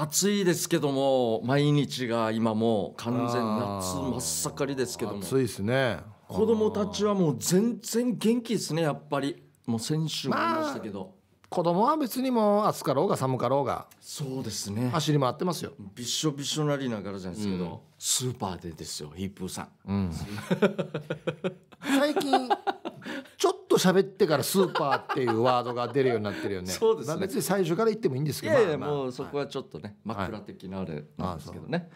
暑いですけども毎日が今もう完全夏真っ盛りですけども暑いですね子供たちはもう全然元気ですねやっぱりもう先週も言いましたけど、まあ、子供は別にもう暑かろうが寒かろうがそうですね走り回ってますよびしょびしょなりながらじゃないですけど、うん、スーパーでですよヒープーさん、うん、最近喋ってからスーパーっていうワードが出るようになってるよねそうですね、別に最初から言ってもいいんですけどいやいや、もうそこはちょっとね、はい、真っ暗的なあれなんですけどね、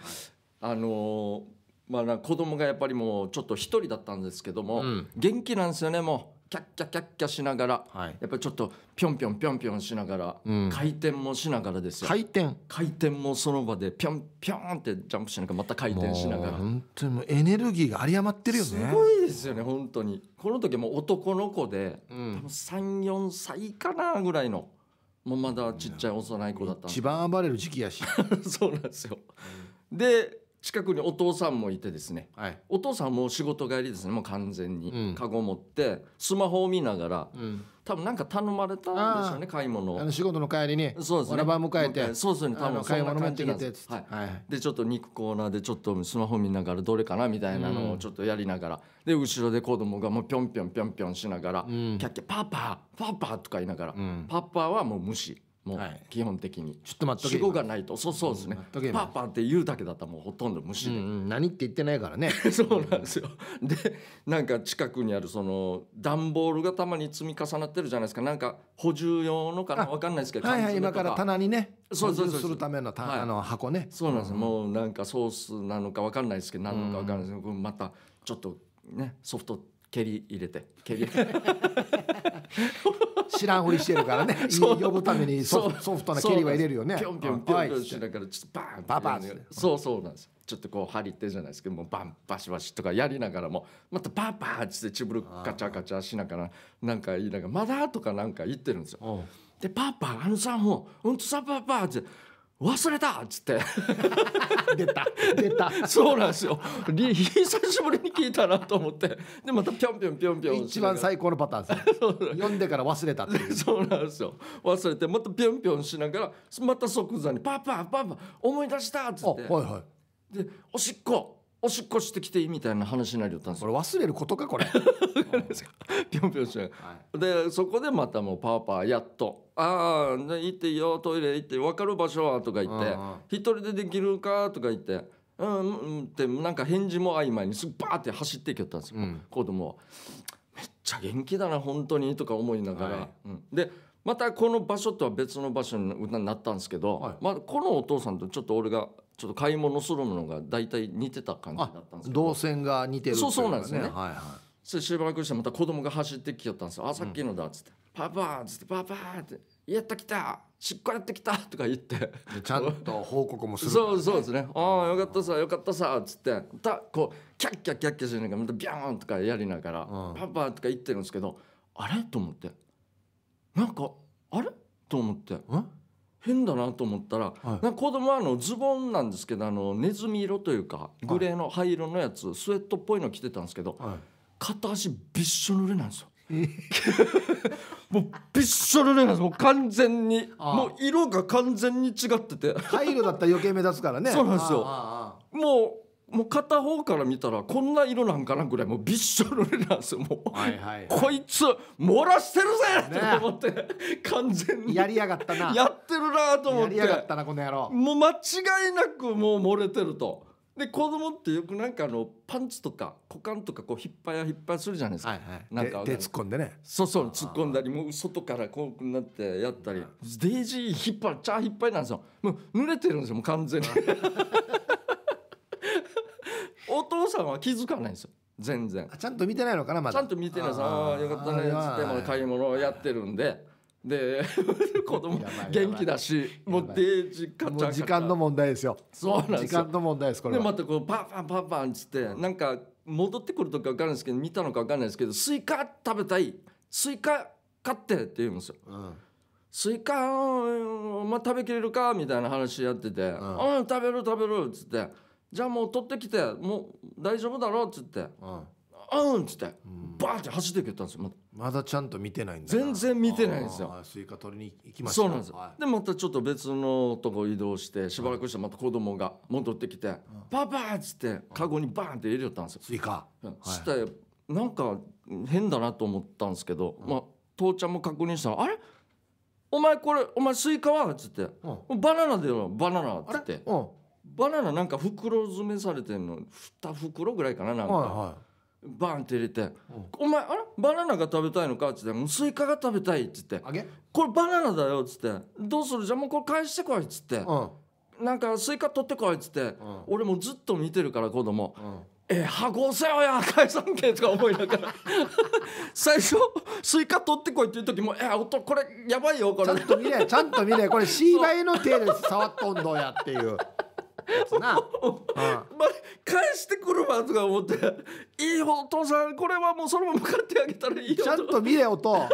はあのーまあ、子供がやっぱりもうちょっと一人だったんですけども、元気なんですよねもうキャッキャキャッキャしながら、はい、やっぱりちょっとぴょんぴょんぴょんぴょんしながら、うん回転もしながらですよ回転回転もその場でぴょんぴょんってジャンプしながらまた回転しながら本当にもうエネルギーが有り余ってるよねすごいですよね本当にこの時もう男の子で、う多分ん、34歳かなぐらいのもうまだちっちゃい幼い子だった一番暴れる時期やし そうなんですよで近くにお父さんもいてですね、はい、お父さんも仕事帰りですねもう完全に、うん、カゴ持ってスマホを見ながら、うん、多分なんか頼まれたんですよね買い物あの仕事の帰りにそうですね迎えてそうですね多分買い物持ってきてはい、はい、でちょっと肉コーナーでちょっとスマホ見ながらどれかなみたいなのをちょっとやりながら、うん、で後ろで子供がもうぴょんぴょんぴょんぴょんしながら、うん、キャッキャパパパパとか言いながら、パパはもう無視もう基本的に、ちょっと待っとけ死語がないとそうそうですね、うん、パンパンって言うだけだったらもうほとんど無視で、うんうん、何って言ってないからね そうなんですよでなんか近くにあるその段ボールがたまに積み重なってるじゃないですかなんか補充用のかな分かんないですけどはいはい今から棚にねそうそうするためのた、あの箱ねそうなんです、うん、もうなんかソースなのか分かんないですけど何のか分かんないですけど、うん、またちょっとねソフト蹴り入れて蹴り入れて 知らんふりしてるからね 呼ぶためにソフトな蹴りは入れるよねピョンピョンピョンピョンしながらちょっとバンバンバンそうそうなんですちょっとこう張り手じゃないですけどもバンバシバシとかやりながらもまたバンバンってチブルカチャカチャしながらなんか言いながら「まだ?」とかなんか言ってるんですよ。で「パパあのさもうほんとさパパ」って。忘れたっつって 出た出たそうなんですよ久しぶりに聞いたなと思ってでまたぴょんぴょんぴょんぴょん一番最高のパターンです読んでから忘れたっていうそうなんですよ忘れてまたぴょんぴょんしながらまた即座に「パパパパ思い出した」っつって、はいはい、で「おしっこおしっこしてきていいみたいな話になりよったんですこれ忘れることかこれぴょんぴしてでそこでまたもうパーパーやっと「ああね行っていいよトイレ行って分かる場所は」とか言って「一人でできるか?」とか言って「うんうんってなんか返事も曖昧にすぐバーって走っていきよったんですよ、うん子供は「めっちゃ元気だな本当に」とか思いながら、はいうんでまたこの場所とは別の場所にななったんですけど、はいまあ、このお父さんとちょっと俺がちょっと買い物するのが大体似てた感じだったんですけど動線が似てる、ね、そうそうなんですね、はいはい、そしばらくしてまた子供が走ってきよったんですよ「あさっきのだ」っつって「パパ」っつって「パパ」って「やったきたしっこやってきた」とか言ってちゃんと報告もする、ね、そうそうですね「ああよかったさよかったさ」っつってたこうキャッキャッキャッキャしながらまたビャーンとかやりながら「うん、パパ」とか言ってるんですけどあれと思ってなんかあれと思って「ん変だなと思ったら、はい、子供はあのズボンなんですけどあのネズミ色というかグレーの灰色のやつ、スウェットっぽいの着てたんですけど、はい、片足びっしょ濡れなんですよ。もうびっしょ濡れなんですもう完全にもう色が完全に違ってて灰色だったら余計目立つからね そうなんですよもうもう片方から見たらこんな色なんかなぐらいもうびっしょ濡れなんですよもう、はいはいはい、こいつ漏らしてるぜと思って、ね、完全にやりやがったなやってるなと思ってやりやがったなこの野郎もう間違いなくもう漏れてるとで子供ってよくなんかあのパンツとか股間とかこう引っ張りや引っ張りするじゃないですか、はいはい、なんかで突っ込んでねそうそう突っ込んだりもう外からこうなってやったりデイジー引っ張チャー引っ張りなんですよもう濡れてるんですよもう完全に お父さんは気づかないんですよ全然ちゃんと見てないのかなまだちゃんと見てないでよかったねっつってまだ買い物をやってるんでで 子供元気だしもうデージカチャ時間の問題ですよそうなんです時間の問題ですこれでまたこうパンパンパンパンっつってなんか戻ってくるとか分かるんですけど見たのか分かんないですけどスイカ食べたいスイカ買ってって言うんですよ、うん、スイカ、まあ、食べきれるかみたいな話やってて「うん、うん、食べる食べる」っつって。じゃあもう取ってきてもう大丈夫だろうっつって「うん」っつってバーって走ってけたんですよまだちゃんと見てないんだ全然見てないんですよスイカ取りに行きましたそうなんですよ、はい、でまたちょっと別のとこ移動してしばらくしてまた子供が戻ってきて「パパ!」っつってカゴにバーンって入れよったんですよスイカ、はい、してなんか変だなと思ったんですけど、まあ父ちゃんも確認したら「あれお前これお前スイカは?」っつって、バナナだよバナナ」っつって。うんバナナなんか袋詰めされてんの2袋ぐらいかななんか、はいはい、バンって入れて「お前あれバナナが食べたいのか?」っつって「スイカが食べたい」っつって「これバナナだよ」っつって「どうするじゃあもうこれ返してこい」っつって、うん、なんかスイカ取ってこい」っつって、うん、俺もずっと見てるから子供、うんえー、ごせよや返さんけとか思いながら 最初スイカ取ってこいっていう時も「えー、おこれやばいよこれ」ちゃんと見えちゃんと見えこれ C 倍の手で触っとんのやっていうな、あんま、返してくるわとか思って「いいお父さんこれはもうそのまま買ってあげたらいいよ」ちゃんと見れよと。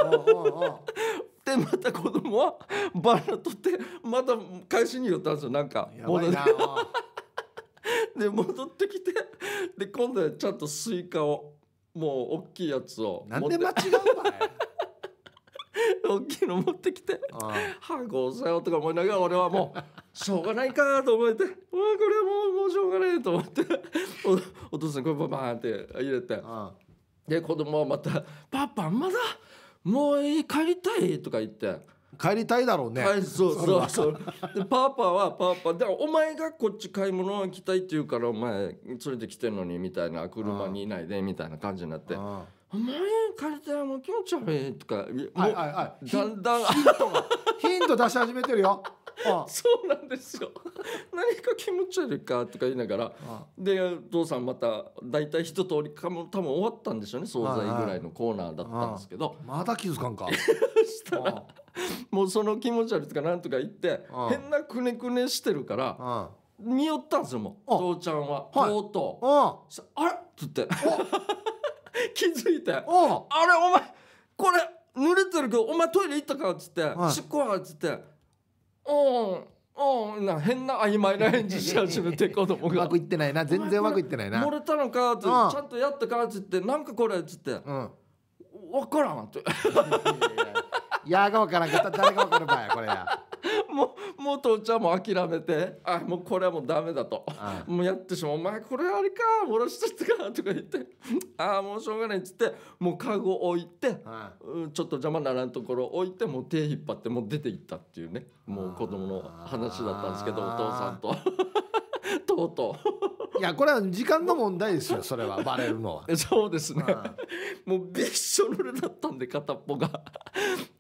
でまた子供はバラ取ってまた返しに寄ったんですよなんか戻ってで戻ってきてで今度はちゃんとスイカをもう大きいやつをなんで間違うわ 大きいの持ってきて「はあ5さよ」とか思いながら俺はもう しょうがないかと思って「わあこれはもうもうしょうがない」と思っておお父さんこれババーンって入れてで子供はまた「パパまだもういい帰りたい」とか言って。帰りたいだろうね。はい、そうそうそう。でパパはパパでお前がこっち買い物行きたいって言うからお前連れてきてんのにみたいな車にいないでみたいな感じになって。ああ「お前借りたらもう気持ち悪い」とかはいはいはいだんだんヒントがヒント出し始めてるよ。あ あそうなんですよ何か気持ち悪いかとか言いながらでお父さんまた大体一通りかも多分終わったんでしょうね惣菜ぐらいのコーナーだったんですけどまだ気づかんかしたらもうその気持ち悪いとかなんとか言って変なくねくねしてるから見よったんですよもう父ちゃんはとうとう「あれ?」っつって。気づいて「あれお前これ濡れてるけどお前トイレ行ったか?」っつって「しっこは?」っつって「うん」うん、な変な曖昧な返事し始めて 子供がうまくいってないな全然うまくいってないな漏れたのかっつちゃんとやったかっつってなんかこれっつって、うん、分からんっていやが分からんかった誰が分かるかやこれや もうもう父ちゃんも諦めてあもうこれはもうダメだともうやってしまうお前これあれか漏らしちゃったかとか言って ああもうしょうがないっつってもうカゴ置いて、うん、ちょっと邪魔ならんところ置いてもう手引っ張ってもう出ていったっていうねもう子供の話だったんですけどお父さんと とうとういやこれは時間の問題ですよそれはバレるのはそうですねもうびっしょ濡れだったんで片っぽが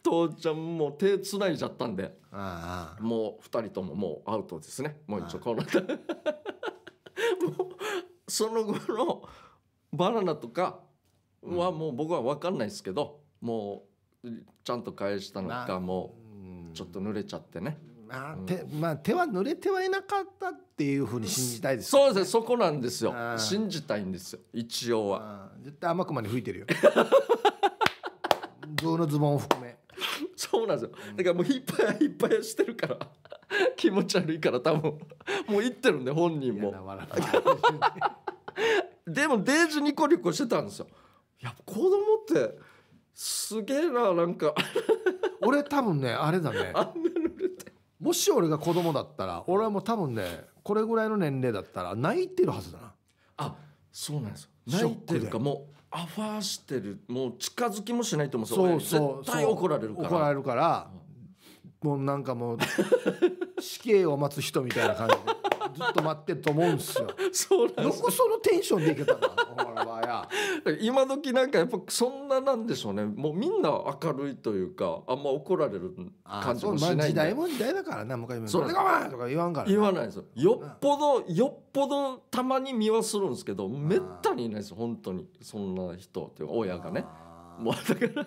父ちゃんも手つないじゃったんでああもう2人とももうアウトですねもう一応こうなったもうその後のバナナとかはもう僕は分かんないですけど、うん、もうちゃんと返したのかもうちょっと濡れちゃってね、まあ、うん、手まあ、手は濡れてはいなかったっていうふうに信じたいです、ね、そうですそこなんですよ信じたいんですよ一応は絶対甘くまで吹いてるよブ のズボンを含め そうなんですよだからもういっぱいいっぱいしてるから 気持ち悪いから多分もう言ってるんで本人も でもデージニコニコしてたんですよやっぱ子供ってすげえななんか俺多分ねあれだねもし俺が子供だったら俺はもう多分ねこれぐらいの年齢だったら泣いてるはずだなあそうなんですよ泣いてるかもアファーしてるもう近づきもしないと思うそうそう絶対怒られるから怒られるから、もうなんかもう死刑を待つ人みたいな感じでずっと待ってると思うんですよ。そうなんよくそのテンションでいけたなや今時なんかやっぱそんななんでしょうねもうみんな明るいというかあんま怒られる感じもしないまあ、時代も時代だからな昔も「それ我慢!」とか言わんから言わないですよよっぽどよっぽどたまに見はするんですけどめったにいないです本当にそんな人っていう親がねもうだから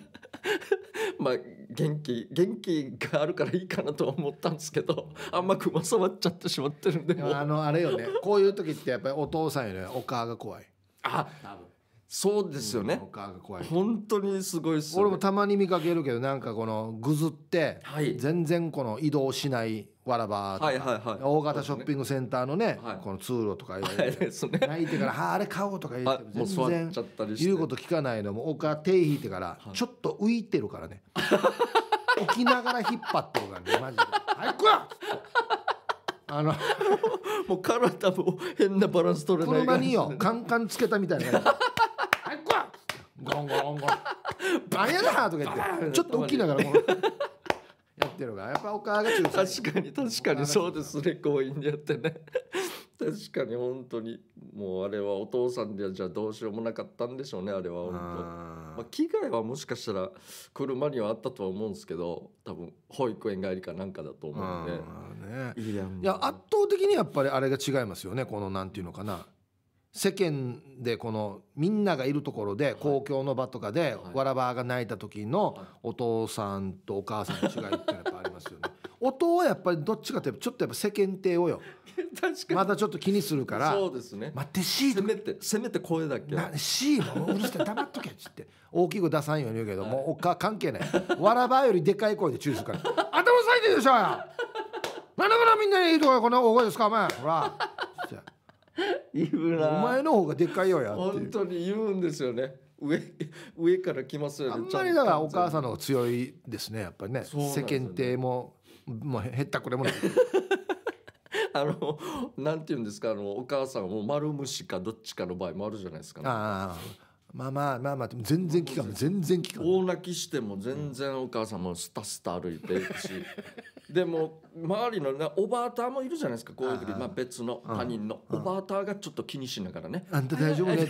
まあ元気元気があるからいいかなと思ったんですけどあんまくままっちゃってしまってるんであのあれよねこういう時ってやっぱりお父さんよりお母が怖いあ多分そうですよね、うん、本当にすごい、ね、俺もたまに見かけるけどなんかこのぐずって、はい、全然この移動しないわらばとか、はいはいはい、大型ショッピングセンターのね、この通路とか、はい、泣いてから「はあれ買おう」とか言って全然言うこと聞かないのも岡手引いてからちょっと浮いてるからね、はい、起きながら引っ張ってるからねマジで「早くや!」あの もう体も変なバランス取れない車によカンカンつけたみたいな。ゴロンゴロンゴロン何や なとか言ってちょっと大きいながらこのやってるがやっぱお母が中確かに確かにそうですね強引にやってね確かに本当にもうあれはお父さんじゃじゃどうしようもなかったんでしょうねあれは本当まあ危害はもしかしたら車にはあったとは思うんですけど多分保育園帰りかなんかだと思うんで、ね、いや圧倒的にやっぱりあれが違いますよねこのなんていうのかな世間でこのみんながいるところで公共の場とかでわらばが泣いた時のお父さんとお母さんの違いってやっぱありますよね。音 はやっぱりどっちかってちょっとやっぱ世間体をよ またちょっと気にするからそうですね待って C せめてせめて声だけな C もうるせえ黙っとけっつって大きい声出さんように言うけど、もうおか関係ないわらばよりでかい声で注意するから頭押さえてるでしょやまだまだみんなにいいとこよこの大声ですかお前ほら 言うなお前の方がでかいよやって本当に言うんですよね上上から来ますよねあんまりだからお母さんの方が強いですねやっぱりね、ね、世間体ももう減ったこれもない あのなんて言うんですかあのお母さんもう丸虫かどっちかの場合もあるじゃないですか、ね、ああまあまあまあまあ全然ない全然ない大泣きしても全然お母さんもスタスタ歩いていくし でも周りのおばあたもいるじゃないですかこういう時まあ別の他人のおばあたがちょっと気にしながらねあんた大丈夫ね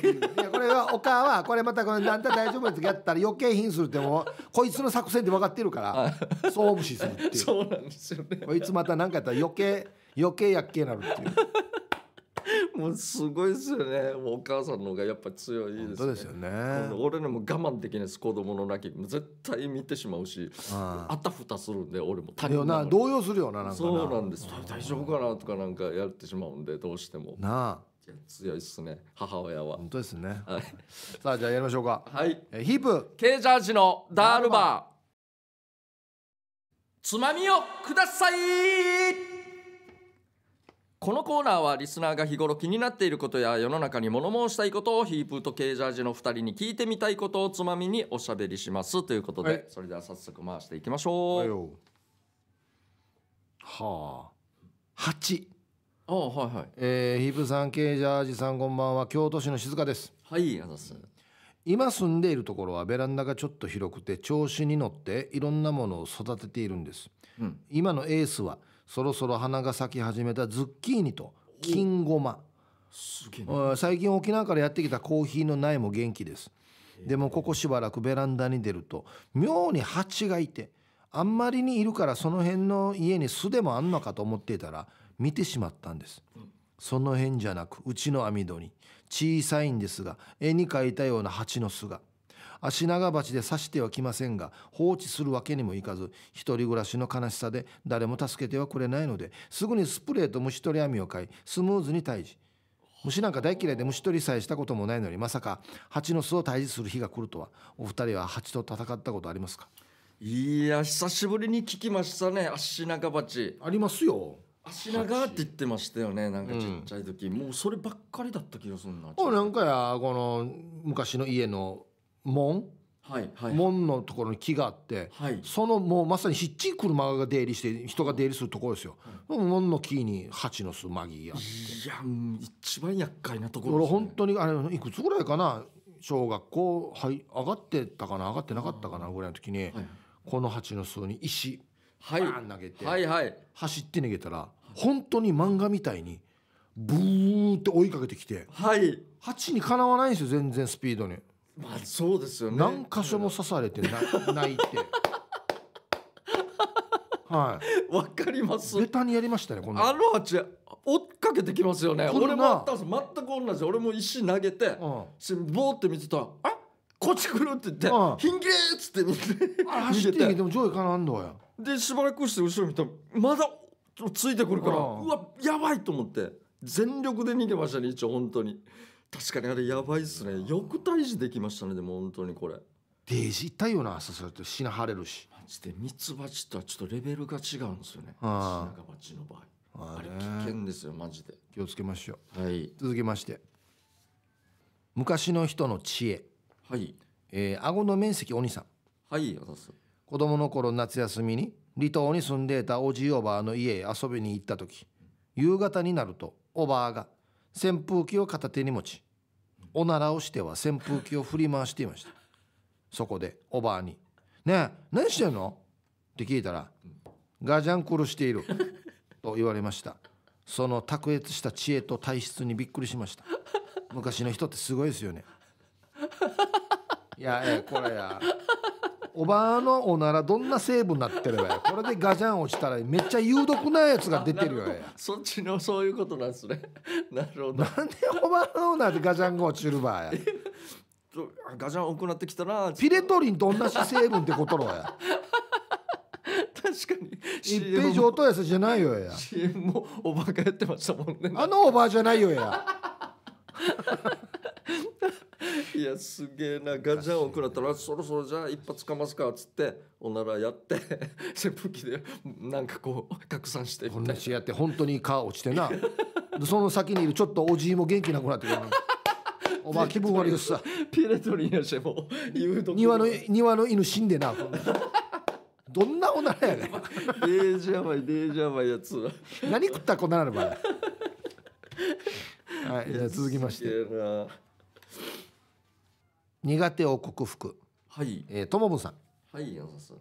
これはお母はこれまたこれあんた大丈夫ってやったら余計品するっても こいつの作戦で分かってるからそう無視するっていうそうなんですよねこいつまた何かやったら余計余計やっけなるっていうもうすごいですよねお母さんの方がやっぱ強いです、ね、ですよね俺らも我慢できないです子供の泣き絶対見てしまうしあたふたするんで俺も他人な動揺するよななそうなんです大丈夫かなとかなんかやってしまうんでどうしてもなあ強いですね母親は本当ですね、はい、さあじゃあやりましょうかはいえヒープ K ジャージのダールバーつまみをくださいこのコーナーはリスナーが日頃気になっていることや世の中に物申したいことをヒープーとケージャージの2人に聞いてみたいことをつまみにおしゃべりしますということで、はいそれでは早速回していきましょう。はあ8ああはいはいえー、ヒープさんケージャージさんこんばんは京都市の静香ですはいあざす。今住んでいるところはベランダがちょっと広くて調子に乗っていろんなものを育てているんですうん今のエースはそろそろ花が咲き始めたズッキーニと金ごま最近沖縄からやってきたコーヒーの苗も元気ですでもここしばらくベランダに出ると妙に蜂がいてあんまりにいるからその辺の家に巣でもあんのかと思っていたら見てしまったんです、その辺じゃなくうちの網戸に小さいんですが絵に描いたような蜂の巣が足長鉢で刺してはきませんが放置するわけにもいかず一人暮らしの悲しさで誰も助けてはくれないのですぐにスプレーと虫取り網を買いスムーズに退治虫なんか大嫌いで虫取りさえしたこともないのにまさか蜂の巣を退治する日が来るとはお二人は蜂と戦ったことありますかいや久しぶりに聞きましたね足長鉢ありますよ足長って言ってましたよねなんかちっちゃい時、うん、もうそればっかりだった気がするなあなんかやこの昔の家の門、はいはい、門のところに木があって、はい、そのもうまさにひっちり車が出入りして人が出入りするところですよ、はい、門の木に蜂の巣まぎやっていや一番厄介なところです、ね、俺本当にあれいくつぐらいかな小学校、はい、上がってたかな上がってなかったかなぐらいの時に、はい、この蜂の巣に石バーン投げて、はいはいはい、走って逃げたら本当に漫画みたいにブーって追いかけてきて、はい、蜂にかなわないんですよ全然スピードに。まあそうですよね何箇所も刺されてな泣いて はいわかりますベタにやりましたねこのなあの蜂追っかけてきますよね俺もあったんです全く同じ俺も石投げて、うん、ボーって見てたら「あこっち来る」って言って「ヒンゲー」っつって見て 走って逃でも上位かなんだよでしばらくして後ろ見たらまだついてくるからうわやばいと思って全力で逃げましたね一応本当に。確かにあれやばいっすねよく退治できましたねでも本当にこれデージ痛いよなそさすると死なはれるしマジでミツバチとはちょっとレベルが違うんですよねシナガバチの場合あれ危険ですよマジで気をつけましょう、はい、続きまして昔の人の知恵はい、えー、顎の面積お兄さんはい私子供の頃夏休みに離島に住んでいたおじいおばあの家へ遊びに行った時夕方になるとおばあが扇風機を片手に持ちおならをしては扇風機を振り回していましたそこでおばあに「ねえ何してんの?」って聞いたら「ガジャン殺している」と言われましたその卓越した知恵と体質にびっくりしました昔の人ってすごいですよねいやこれやおばあのおならどんな成分になってればやこれでガジャン落ちたらめっちゃ有毒なやつが出てるよやそっちのそういうことなんですね なるほどなんでおばあのおならでガジャンが落ちるばやガジャン多くなってきたなピレトリンと同じ成分ってことろや確かに一平上等やつじゃないよや CM もおばあがやってましたもんねあのおばあじゃないよやいやすげえなガジャンを食らったらそろそろじゃあ一発かますかっつっておならやって 扇風機でなんかこう拡散してこんなしやって本当に顔落ちてな その先にいるちょっとおじいも元気なくなってくる お前気分悪いですさピレトリンやしもう庭の庭の犬死んでなどんなおならやねんデージャマイデージャマイやつ何食ったこなるばはいじゃあ続きまして苦手を克服はいえー、ともぶんさんはい山里さん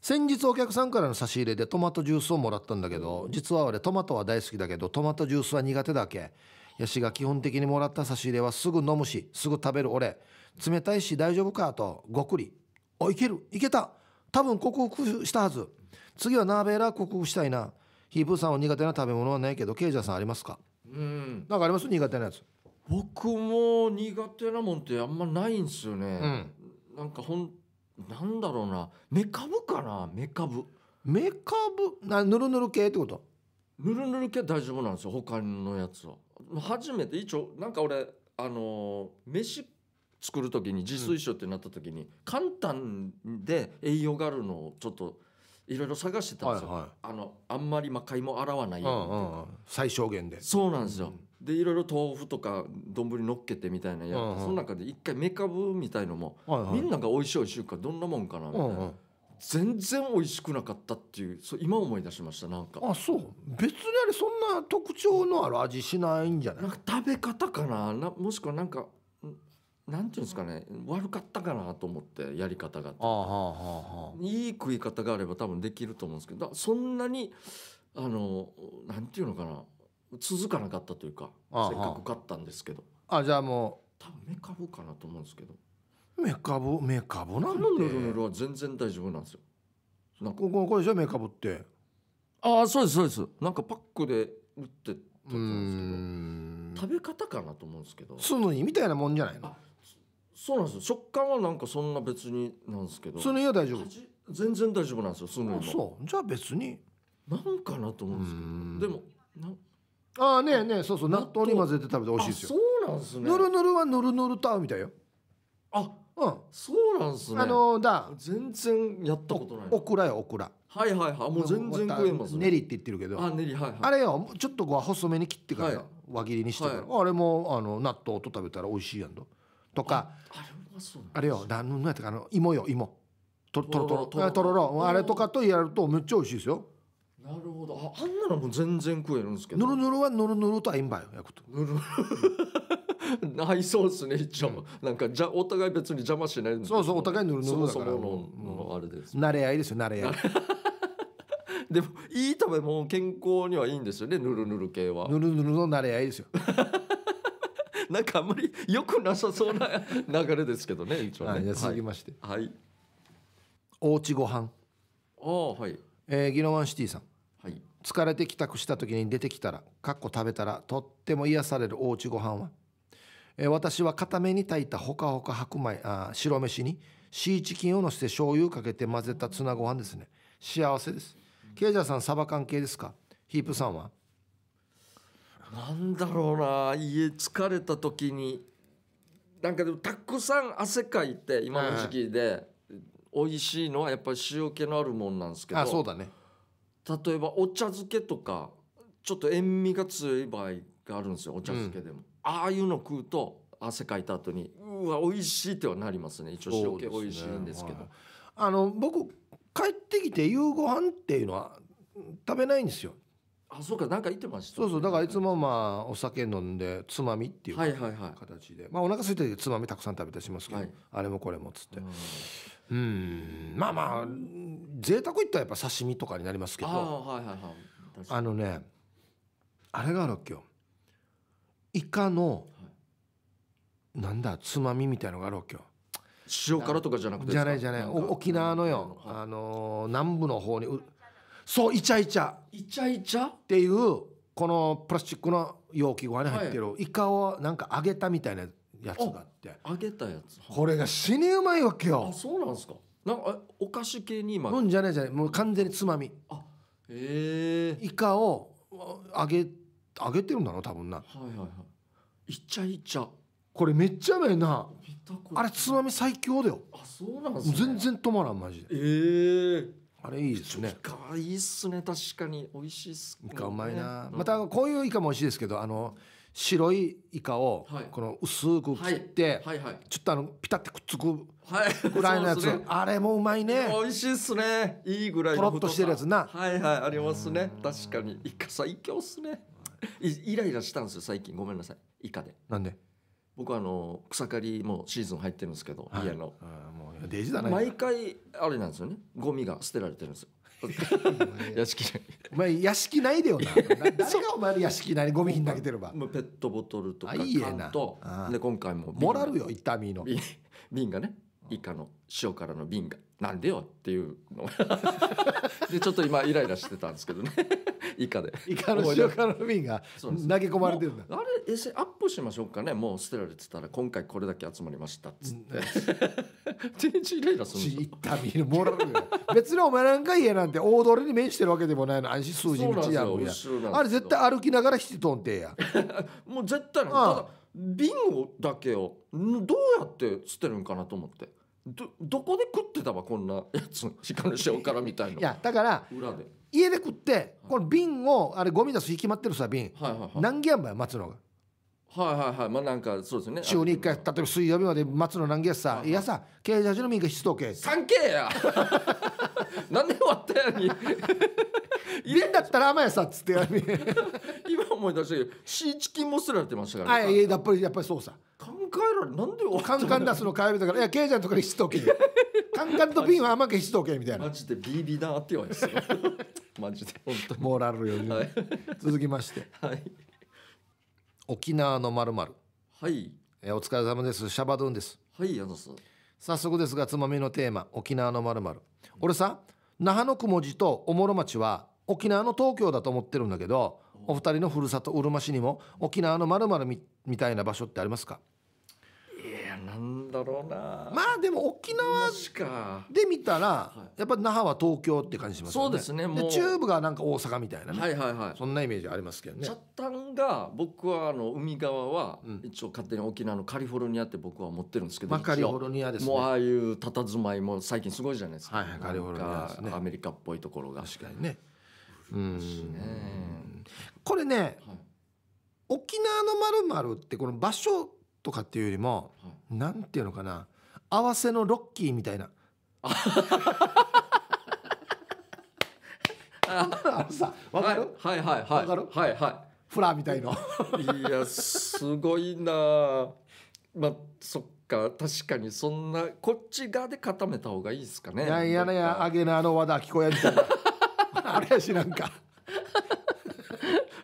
先日お客さんからの差し入れでトマトジュースをもらったんだけど実は俺トマトは大好きだけどトマトジュースは苦手だけヤシが基本的にもらった差し入れはすぐ飲むしすぐ食べる俺冷たいし大丈夫かとごくりおいけるいけた多分克服したはず次はナーベーラー克服したいなヒープーさんは苦手な食べ物はないけどケイジャーさんありますかうんなんかあります苦手なやつ僕も苦手なもんってあんまないんですよね、うん、なんかほんなんだろうなメカブかなメカブメカブなぬるぬる系ってことぬるぬる系大丈夫なんですよ他のやつは初めて一応なんか俺あのー、飯作る時に自炊しようってなった時に、うん、簡単で栄養があるのをちょっといろいろ探してたんですよ、はいはい、あのあんまりま買いも洗わないように、最小限でそうなんですよ、うんでいろいろ豆腐とか丼のっけてみたいなやって、その中で一回メカブみたいのも、みんなが美味しいおいしいかどんなもんかなみたいな、全然美味しくなかったっていうそう今思い出しましたなんかあそう別にあれそんな特徴のある味しないんじゃないなんか食べ方かななもしくはなんかなんていうんですかね悪かったかなと思ってやり方がいい食い方があれば多分できると思うんですけどそんなにあのなんていうのかな続かなかったというかああせっかく買ったんですけどあじゃあも多分メカブかなと思うんですけどうメカボメカボなんてのヌルヌルは全然大丈夫なんですよこここれでしょメカボってああそうですそうですなんかパックで売ってうたんですけど食べ方かなと思うんですけどスヌイみたいなもんじゃないのそうなんですよ食感はなんかそんな別になんですけどスヌイは大丈夫全然大丈夫なんですよスヌーもそうじゃあ別になんかなと思うんですけどでもなんああねねそうそう納豆に混ぜて食べて美味しいですよそうなんすねぬるぬるはぬるぬると合うみたいよあうんそうなんすねあのだ全然やったことないオクラよオクラはいはいはいもう全然食えますね練りって言ってるけどあ練りはい、はい、あれよちょっとこう細めに切ってから、輪切りにしてから、あれもあの納豆と食べたら美味しいやんととかあれそうあれよ何のやったかあの芋よ芋とろとろとろとろあれとかとやるとめっちゃ美味しいですよなるほどああんなのもう全然食えるんですけどぬるぬるはぬるぬると合いんばよ焼くとぬる合 いそうですね一応、なんかじゃお互い別に邪魔しないそどうそうお互いぬるぬるもだそかあれです、慣れ合いですよ慣れ合い でもいい食べ物健康にはいいんですよねぬるぬる系はぬるぬるの慣れ合いですよ なんかあんまり良くなさそうな流れですけどね一応はい続きましてはいおうちご飯、ああはいえー、ギノワンシティさん疲れて帰宅した時に出てきたらかっこ食べたらとっても癒されるおうちご飯は、えー、私は固めに炊いたほかほか白米あ白飯にシーチキンをのせて醤油かけて混ぜたツナご飯ですね幸せですケイジャーさんサバ関係ですかヒープさんはなんだろうな家疲れた時になんかでもたくさん汗かいて今の時期で、はい、美味しいのはやっぱり塩気のあるもんなんですけどあそうだね例えばお茶漬けとかちょっと塩味が強い場合があるんですよお茶漬けでも、うん、ああいうの食うと汗かいた後にうわ美味しいってはなりますね一応塩気美味しいんですけど、ねはい、あの僕帰ってきて夕ご飯っていうのは食べないんですよあそうかなんか言ってました、ね、そうそうだからいつもまあお酒飲んでつまみっていう形で、はいはいはい、まあお腹空いてつまみたくさん食べたりしますけど、はい、あれもこれもっつって、うんまあまあ贅沢いったらやっぱ刺身とかになりますけどあ,、はいはいはい、あのねあれがあるわけよイカの、なんだつまみみたいのがあるわけよ塩辛とかじゃなくてじゃないじゃない沖縄のよ、あのー、南部の方にそうイチャイチャイチャイチャっていうこのプラスチックの容器ご飯に入ってる、はい、イカをなんか揚げたみたいなやつがあっって揚げたやつこれが死にうまいわけよあそうなんですかなんかお菓子系に今うんじゃないじゃないもう完全につまみあええー、イカを揚げ揚げてるんだろ多分なはいはいはいいっちゃいっちゃこれめっちゃうまいなあれつまみ最強だよあそうなんす、ね、全然止まらんマジでええー、あれいいですねイカいいっすね確かに美味しいっす、ね、イカうまいな、またこういうイカも美味しいですけどあの、白いイカをこの薄く切って、ちょっとあのピタってくっつくぐらいのやつ、あれもうまいね美味しいっすねいいぐらいのとろっとしてるやつなはいはいありますね確かにイカ最強っすねイライラしたんですよ最近ごめんなさいイカでなんで僕あの草刈りもシーズン入ってるんですけど、家の毎回あれなんですよねゴミが捨てられてるんですよ屋敷ないお前屋敷ないでよな 誰がお前の屋敷ないゴミ品投げてればもうペットボトルとかいいえなとで今回ももらうよ痛みの瓶がね以下の塩辛の瓶がなんでよっていうの でちょっと今イライラしてたんですけどねイカ でイカの塩辛の瓶が投げ込まれてるんだあれアップしましょうかねもう捨てられてたら今回これだけ集まりましたっつって、全然イライラするんですよもらう別にお前なんか家なんて大通りに面してるわけでもないの安心数字道やんやあれ絶対歩きながら七トンてやもう絶対のただ瓶をだけをどうやって捨てるんかなと思ってどどこで食ってたわこんなやつ鹿の塩辛みたいないやだから裏で家で食ってこの瓶をあれゴミ出す日決まってるさ瓶、はいはいはい、何軒やんばよ待つがはいはいはいまあなんかそうですね週に1回例えば水曜日まで松野難儀やさ、はい、いやさ経済の民家出とけ関係や何 で終わったやに入れんだったら甘やさっつってやる 今思い出したけどシーチキンもすられてましたからねはいやっぱりやっぱりそうさ考えられなんで終わったカンカン出すの火曜日だからいや経済のところに出動け カンカンと瓶は甘く出とけみたいなマジでビービーだって言われてマジで本当にモーラルより、はい、続きましてはい沖縄のまるまる。はい。えお疲れ様です。シャバドゥンです。はい、やだす。早速ですがつまみのテーマ沖縄のまるまる。俺さ那覇の雲地とおもろ町は沖縄の東京だと思ってるんだけどお二人のふるさとうるま市にも沖縄のまるまるみみたいな場所ってありますかやなんだろうなまあでも沖縄で見たらやっぱ那覇は東京って感じしますよねそうですねもう中部がなんか大阪みたいなね、はいはいはい、そんなイメージありますけどねチャッタンが僕はあの海側は一応勝手に沖縄のカリフォルニアって僕は持ってるんですけど、まあ、カリフォルニアです、ね、もうああいう佇まいも最近すごいじゃないですか、はいはい、カリフォルニアですねアメリカっぽいところが確かにねうんこれね、はい、沖縄のまるってこの場所とかっていうよりも、うなんていうのかな合わせのロッキーみたいな。あのさわかる、はい、はいはいはい分かるはいはいフラみたいのいやすごいなまあそっか確かにそんなこっち側で固めた方がいいですかねいやいやいやあげなあの和田聞こえみたいなあれやしなんか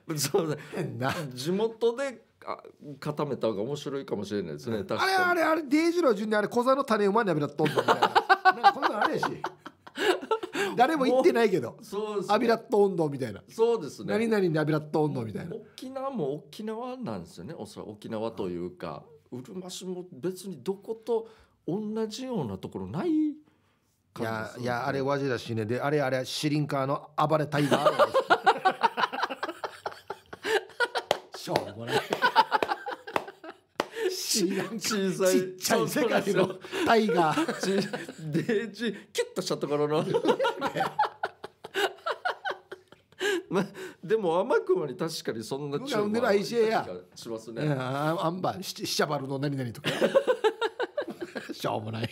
そうだ地元で固めた方が面白いかもしれないですね、あれあれあれデイジロー順にあれ小座の種馬にあびらっとんだみたいななんかこんなあれし誰も言ってないけどそうです、アビね、ラット温度みたいな、そうですね何々にアビラット温度みたいな沖縄も沖縄なんですよねおそらく沖縄というか、うるま市も別にどこと同じようなところないい感やじですよねいやあれわじだしねであれあれシリンカーの暴れタイガー しょうもない知らん小さいちっちゃい世界のタイガーちでちキュッとしたところの まあでも甘く熊に確かにそんな中華いしやしますねあアンバーシシャバルの何々とか しょうもない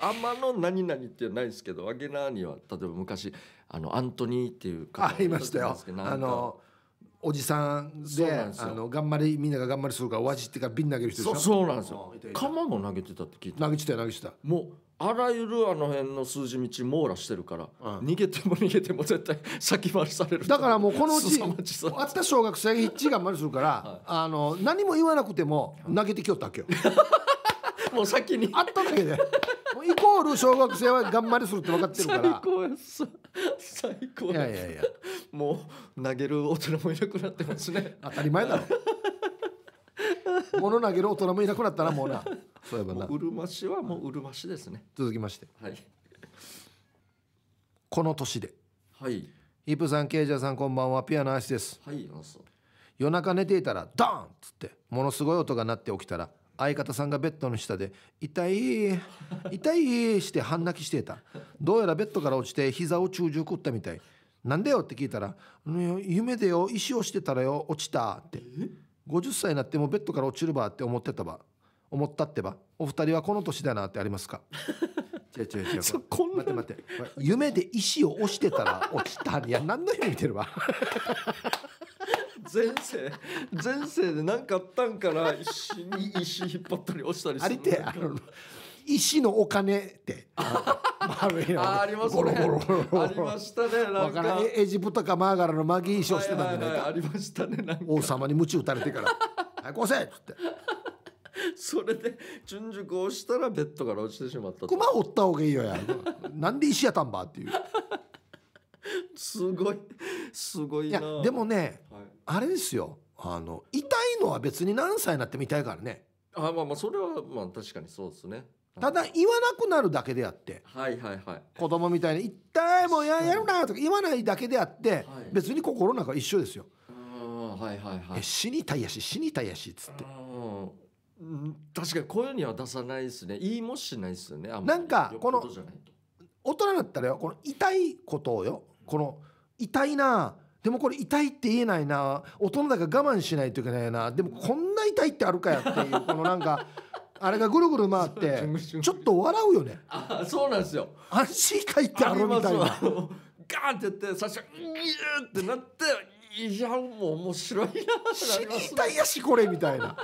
天の何々ってないですけどアゲナーには例えば昔あのアントニーっていう方ありましたよあのおじさんであの頑張りみんなが頑張りするからお味ってから瓶投げる人でしょそうなんですよ釜も投げてたって聞いて投げてた投げてたもうあらゆるあの辺の数字道網羅してるから、うん、逃げても逃げても絶対先回りされるだからもうこのうちあった小学生が一致頑張りするから、はい、あの何も言わなくても投げてきよったわけよ もう先にあっただけでイコール小学生は頑張りするって分かってるから最高や最高いやいやいやもう投げる大人もいなくなってますね当たり前だろ物投げる大人もいなくなったらもうなそういえばなうるま市はもううるま市ですね続きましてはいこの年ではいイプさんケイジャーさんこんばんはピアノ足ですはい夜中寝ていたらドーンっつってものすごい音が鳴って起きたら「相方さんがベッドの下で「痛い痛い」して半泣きしていたどうやらベッドから落ちて膝を中軸打ったみたいなんでよって聞いたら「夢でよ石をしてたらよ落ちた」って50歳になってもベッドから落ちるばって思ってたば思ったってばお二人はこの年だなってありますか違う違う違う そこんな待って待って夢で石を押してたら落ちたいや何の夢見てるわ前世前世で何かあったんから石に石引っ張ったり落ちたりすあるて石のお金って丸いのあありますねありましたねなんかかエジプトかマーガラのマギー衣してたんじゃないか、ありましたねなんか王様に鞭打たれてから「はいこうせ!」っつってそれで純熟をしたらベッドから落ちてしまった「熊を追った方がいいよや」なんで石やたんばっていう すごいすごいいやでもねはいあれですよあの痛いのは別に何歳になっても痛いからねあまあまあそれはまあ確かにそうですねただ言わなくなるだけであってはいはいはい子供みたいに「痛いもうややるな」とか言わないだけであって、別に心の中は一緒ですよ。はいはいはい、死にたいやし死にたいやしっつって。確かにこういうには出さないですね言いもしないですよねなんかこの大人だったらよこの痛いことをよこの痛いなでもこれ痛いって言えないな大人だから我慢しないといけないなでもこんな痛いってあるかやっていうこのなんか あれがぐるぐる回ってちょっと笑うよねあそうなんですよ安心いってあるみたいなガーンってやって最初ギューってなっていやもう面白いな死にたいやしこれみたいな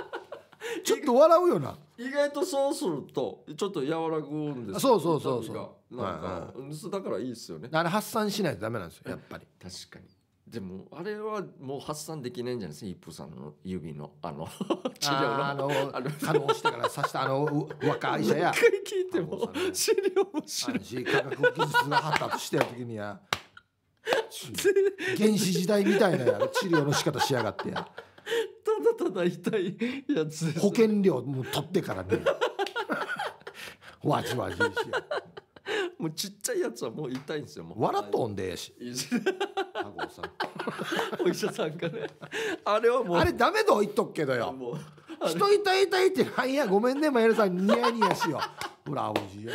ちょっと笑うよな意外とそうするとちょっと柔らぐんですそうそうそうそうなんか、はいはい、だからいいですよねあれ発散しないとダメなんですよやっぱり確かにでもあれはもう発散できないんじゃないですか一歩さんの指のあの治療のあの可能してから刺したあの若い医者や一回聞いても治療もしない科学技術が発達してる時には 原始時代みたいな治療の仕方しやがってやただただ痛いやつ保険料も取ってからねわじわじしや。もうちっちゃいやつはもう痛いんですよもう笑っとんでしあごさんお医者さんがね あれはもうあれダメと言っとくけどよ人痛い痛いってないやごめんねマエルさんニヤニヤしよほらおじや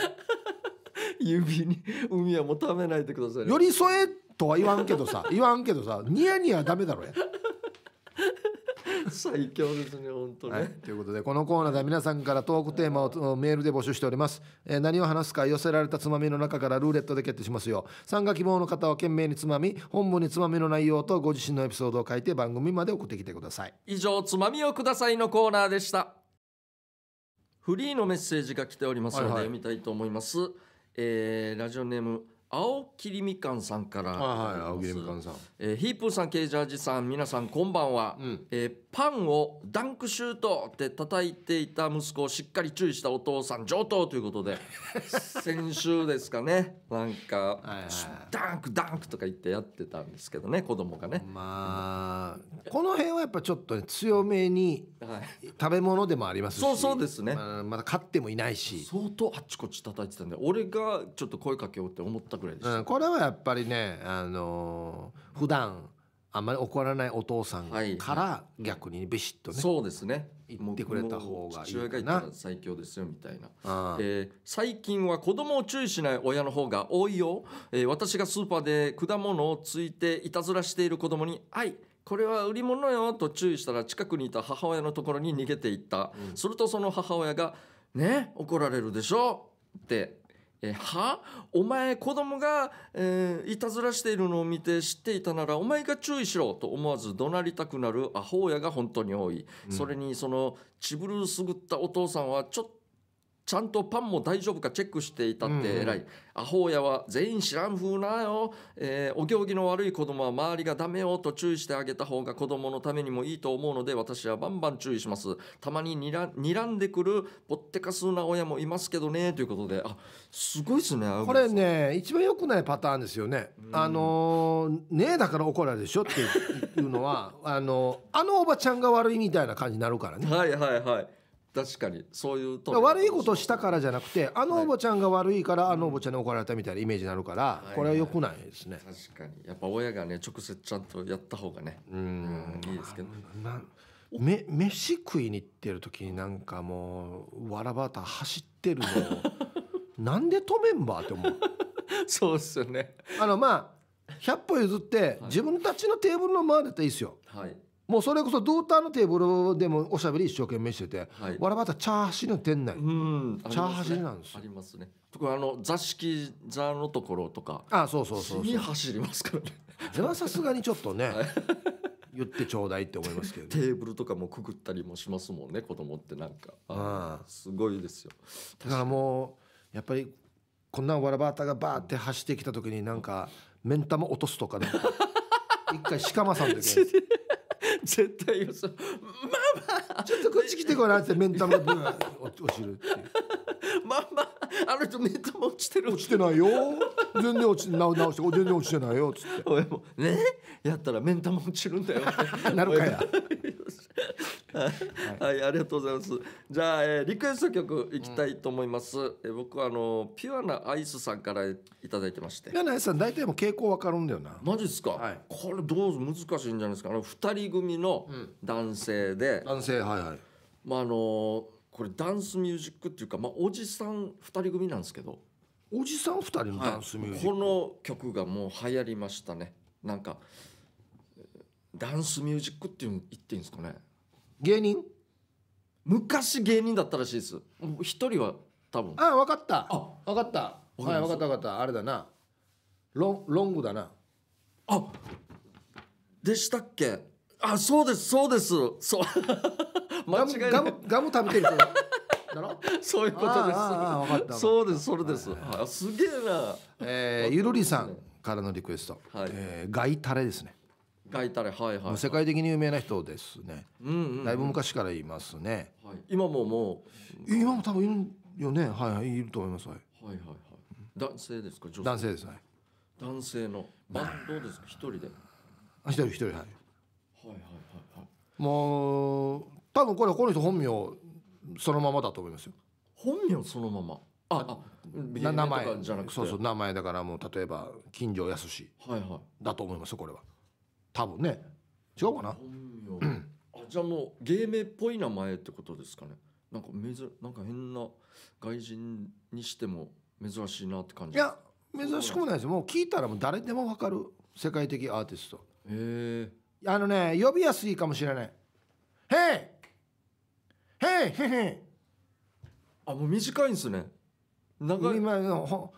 指に海はもう食べないでください、ね、寄り添えとは言わんけどさ言わんけどさニヤニヤダメだろや 最強ですね本当ね、はい、ということでこのコーナーでは皆さんからトークテーマをメールで募集しております、えー、何を話すか寄せられたつまみの中からルーレットで決定しますよ参加希望の方は懸命につまみ本部につまみの内容とご自身のエピソードを書いて番組まで送ってきてください以上つまみをくださいのコーナーでしたフリーのメッセージが来ておりますので、はいはい、読みたいと思います、えー、ラジオネーム青切りみかんさんからはいはい青切りみかんさん、えー、ヒープーさんケージャージさん皆さんこんばんは、うん、えー、パンをダンクシュートって叩いていた息子をしっかり注意したお父さん上等ということで 先週ですかねなんか、ダンクダンクとか言ってやってたんですけどね子供がねまあこの辺はやっぱちょっと、ね、強めに、食べ物でもありますしそうそうですね、まだ飼ってもいないし相当あっちこっち叩いてたんで俺がちょっと声かけようって思ったくらいでした、うん、これはやっぱりねあのー、普段あんまり怒らないお父さんから逆にビシッとね、はい、そうですね言ってくれた方がいい父親がいたら最強ですよみたいな、えー、最近は子供を注意しない親の方が多いよ、えー、私がスーパーで果物をついていたずらしている子供に「はいこれは売り物よ」と注意したら近くにいた母親のところに逃げていった、うん、するとその母親が「ね怒られるでしょ」ってえはお前子供が、えー、いたずらしているのを見て知っていたならお前が注意しろと思わず怒鳴りたくなるアホ親が本当に多い、うん、それにそのちぶるすぐったお父さんはちょっとちゃんとパンも大丈夫かチェックしていたって偉い、うんアホ親は全員知らん風なよ、えー、お行儀の悪い子供は周りがダメよと注意してあげた方が子供のためにもいいと思うので私はバンバン注意しますたまににら睨んでくるぼってかすな親もいますけどねということであすごいですねこれね一番良くないパターンですよね、うん、あのー、ねえだから怒られでしょっていうのは あのあのおばちゃんが悪いみたいな感じになるからねはいはいはい確かにそういうと悪いことしたからじゃなくてあのおばちゃんが悪いから、あのおばちゃんに怒られたみたいなイメージになるから、これはよくないですね確かにやっぱ親がね直接ちゃんとやった方がねうんいいですけどめ飯食いに行ってる時になんかもうわらばた走ってるの なんで止めんばって思うそうっすよねあのまあ100歩譲って、自分たちのテーブルの前だったらいいですよ、はい、もうそれこそドーターのテーブルでもおしゃべり一生懸命してて、はい、わらばたチャーハシの店内、うん、チャーハシなんですありますね特にあの座敷座のところとかあそうそうそうに走りますからねそれはさすがにちょっとね、はい、言ってちょうだいって思いますけど、ね、テーブルとかもくくったりもしますもんね子供ってなんかああすごいですよだからもうやっぱりこんなわらばたがバーって走ってきた時になんか目ん玉落とすとかね一回鹿間さんで 絶対よそママちょっとこっち来てごらんって目ん玉ぶん落ちるっていうママあの人目ん玉落ちてる落ちてないよ全然落ちて直直して全然落ちてないよっつって俺もねやったら目ん玉落ちるんだよ なるかや はい、ありがとうございますじゃあ、えー、リクエスト曲いきたいと思います、うん、え僕はあのピュアなアイスさんからいただいてましてピュアなアイスさん大体も傾向わかるんだよなマジっすか、はい、これどうぞ難しいんじゃないですかあの2人組の男性で、うん、男性はいはいまああのー、これダンスミュージックっていうか、まあ、おじさん2人組なんですけどおじさん2人のダンスミュージック、はい、この曲がもう流行りましたねなんかダンスミュージックっていうの言っていいんですかね芸人昔芸人だったらしいです一人は多分ああ分かったあ分かったはい分かった分かったあれだなロロングだなあでしたっけあそうですそうですそう 間違いガムガム食べてるだろ そういうことですそうですそれです、はいはいすげえな、えー、ゆるりさんからのリクエスト、はい、えー、ガイタレですね抱いたれはいはい、もう世界的に有名な人ですね、うんうんうんだいぶ昔からいますねはい、今ももう。今も多分いるよねはいはいいると思います、はいはいはいはい男性ですか女性男性ですね男性のバンドですか一人であ一人一人はいはいはいはいもう多分これこの人本名そのままだと思いますよ本名そのままああな名名前じゃなくてそうそう名前だからもう例えば金城康はいはいだと思いますこれは多分ね違うかなあじゃあもう芸名っぽい名前ってことですかねなんか珍なんか変な外人にしても珍しいなって感じいや珍しくもないですもう聞いたらもう誰でも分かる世界的アーティストへえあのね呼びやすいかもしれない「へいへいへいへあもう短いんですね長い今の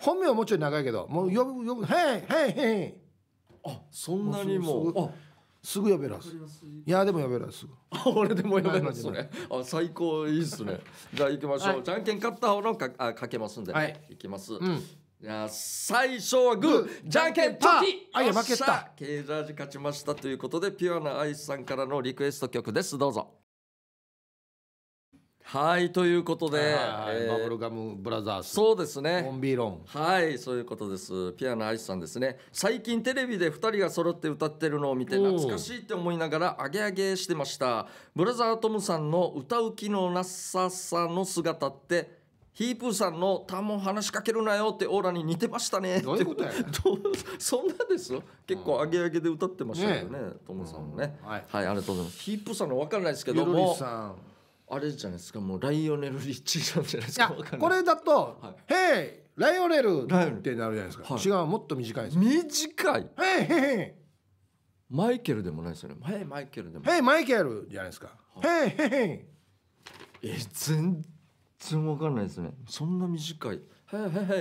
本名はもうちょい長いけどもう呼ぶ呼ぶ「へいへいへい」あそんなにもうすぐやべらすいやでもやべらす 俺でもやべらすねあ最高いいっすね じゃあ行きましょう、はい、じゃんけん勝った方のかあかけますんで、はい、いきます、うんいや最初はグーじゃんけんパーあいや負けたケイジャージ勝ちましたということでピュアなアイスさんからのリクエスト曲ですどうぞはいということで、はいえー、バブルガムブラザーズそうですねコンビーロンはいそういうことですピアノアイスさんですね最近テレビで2人が揃って歌ってるのを見て懐かしいって思いながらアゲアゲしてましたブラザートムさんの歌う気のなささの姿ってヒープーさんの「たも話しかけるなよ」ってオーラに似てましたねどういうことや そんなですよ結構アゲアゲで歌ってましたよね、ね、トムさんもね、うん、はい、はい、ありがとうございますヒープーさんの分からないですけどもあれじゃないですかもうライオネル・リッチさんじゃないですかこれだと「ヘイライオネル」ってなるじゃないですか、はい、違うもっと短いです短い「ヘイヘイマイケルでもないですよね「ヘイマイケル」でも「ヘイマイケル」じゃないですか「ヘイヘイヘイ」え全然わかんないですねそんな短い「ヘイヘイヘイ」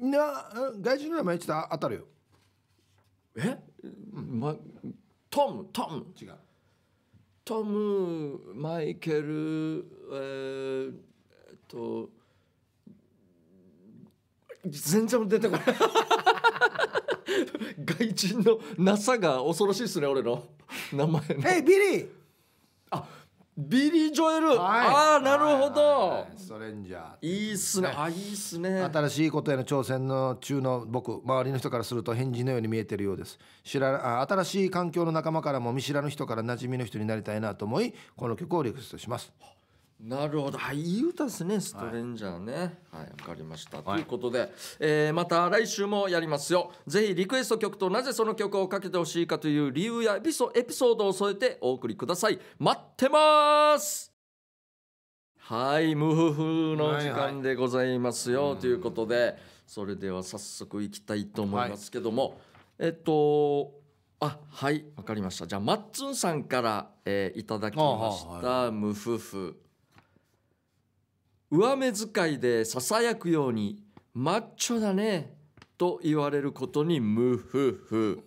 「へい。な外人の名前言って当たるよえ、ま、トムトム違うトムマイケル、えー、っと全然出てこない 外人のなさが恐ろしいですね俺の名前の。Hey, y ビリー・ジョエル、はい、ああなるほど、はい、ストレンジャーいいっすね、はい、あいいっすね新しいことへの挑戦の中の僕周りの人からすると返事のように見えてるようです知らあ新しい環境の仲間からも見知らぬ人から馴染みの人になりたいなと思いこの曲をリクエストしますなるほど、はい、いい歌ですね、ストレンジャーね。はい、わ、はい、かりました。ということで、えー、また来週もやりますよ。ぜひリクエスト曲となぜその曲をかけてほしいかという理由やエピソードを添えてお送りください。待ってますはい、ムフフの時間でございますよ、はいはい、ということで、それでは早速いきたいと思いますけども、はい、えっと、あはいわかりましたじゃあマッツンさんから、えー、いただきました、ムフ」はい、上目遣いでささやくように「マッチョだね」と言われることにムフフ。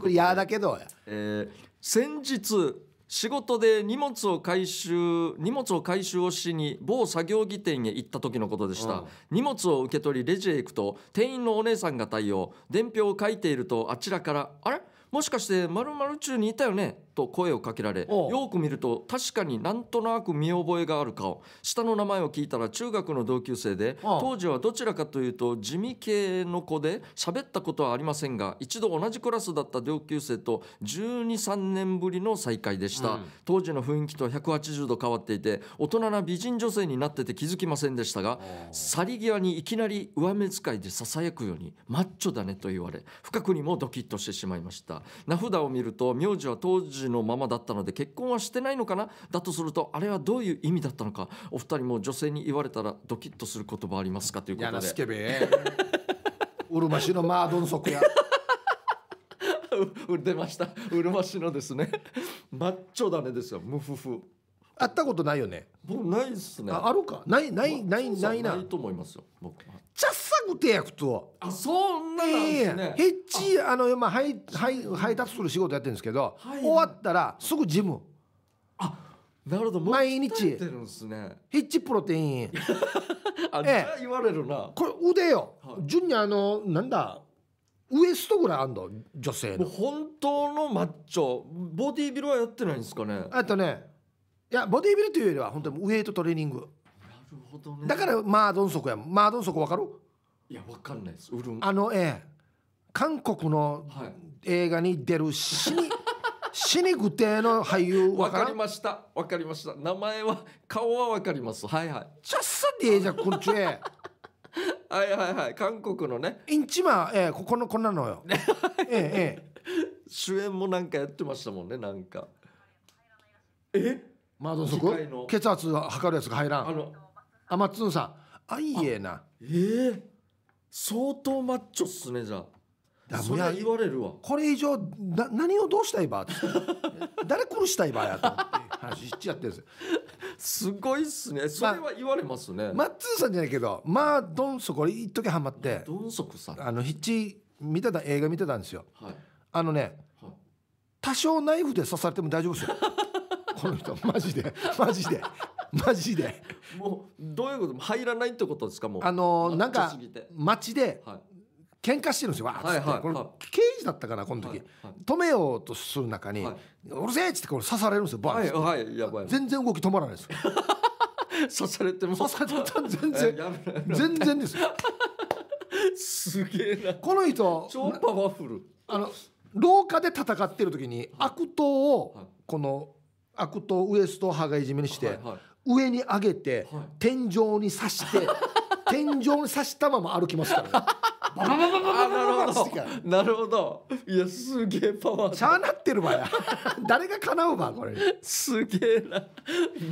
こいやだけどえー、先日仕事で荷物を回収荷物を回収をしに某作業着店へ行った時のことでした、うん、荷物を受け取りレジへ行くと店員のお姉さんが対応伝票を書いているとあちらから「あれもしかして○○中にいたよね?」と声をかけられよく見ると確かになんとなく見覚えがある顔下の名前を聞いたら中学の同級生で当時はどちらかというと地味系の子で喋ったことはありませんが一度同じクラスだった同級生と1 2 3年ぶりの再会でした、うん、当時の雰囲気と180度変わっていて大人な美人女性になってて気づきませんでしたが去り際にいきなり上目遣いでささやくようにマッチョだねと言われ深くにもドキッとしてしまいました名札を見ると名字は当時のままだったので結婚はしてないのかなだとするとあれはどういう意味だったのかお二人も女性に言われたらドキッとする言葉ありますかということで。やなすけべうるましのマードンソクや。出ましたうるましのですねマッチョだねですよムフフ。会ったことないよね僕ないっすねああるかないないないないなないと思いますよ僕はちゃっさくてやくあそんなんですね、ええヘッチあの、まあ、配配配達する仕事やってるんですけど、はい終わったらすぐジムなるほど毎日鍛えてるんですねヘッチプロテイン あ、ええじゃあ言われるなこれ腕よ、はい順にあのなんだウエストぐらいあんの女性の本当のマッチョボディービルはやってないんですかねえっとねいやボディビルというよりは本当にウエイトトレーニングなるほどねだからマードンソクやマードンソク分かるいやわかんないですうるんあのええ韓国のはい映画に出る死に 死に具体の俳優わ分かかりましたわかりました名前は顔はわかりますはいはいちゃっさでええじゃんこっちえ はいはいはい韓国のねインチマええここのこんなのよ ええええ主演もなんかやってましたもんねなんかえ窓底血圧測るやつが入らんあのあマッツンさんあいえなええー、相当マッチョっすねじゃあそれは言われるわこれ以上な何をどうしたいばっ 誰殺したいばやとって話しちゃってるんですよすごいっすねそれは言われますね、ま、マッツンさんじゃないけどまあどんそこ一時ハマってどんそこさあのヒッチ見てた映画見てたんですよ、はい、あのね、はい、多少ナイフで刺されても大丈夫ですよこの人マジでマジでマジでもうどういうこと入らないってことですかもうあのー、なんか街で、喧嘩してるんですよわーっつって、はいはい、この刑事だったかなこの時、はいはい、止めようとする中に「うるせえ!」っつってこれ刺されるんですよバーンって、はいはい、やばい全然動き止まらないです 刺されても刺されて全然 全然ですよすげえなこの人超パワフルあの廊下で戦ってる時に悪党をこの悪とウエストを羽がいじめにして、はいはい、上に上げて、はい、天井に刺して 天井に刺したまま歩きますから、ね、バババババババなるほどいやすげえパワーしゃあなってるわや誰が叶うわこれすげえな